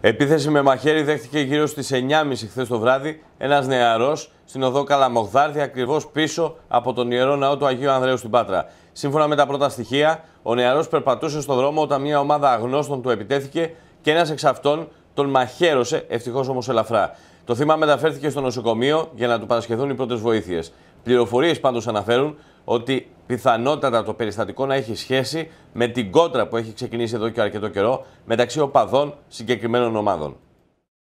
Επίθεση με μαχαίρι δέχτηκε γύρω στις 9.30 χθες το βράδυ ένας νεαρός στην οδό Καλαμογδάρδη ακριβώς πίσω από τον ιερό ναό του Αγίου Ανδρέου στην Πάτρα. Σύμφωνα με τα πρώτα στοιχεία, ο νεαρός περπατούσε στον δρόμο όταν μια ομάδα αγνώστων του επιτέθηκε και ένας εξ αυτών τον μαχαίρωσε, ευτυχώς όμως ελαφρά. Το θύμα μεταφέρθηκε στο νοσοκομείο για να του παρασχεθούν οι πρώτες βοήθειες. Πληροφορίες πάντως αναφέρουν ότι πιθανότατα το περιστατικό να έχει σχέση με την κόντρα που έχει ξεκινήσει εδώ και αρκετό καιρό μεταξύ οπαδών συγκεκριμένων ομάδων.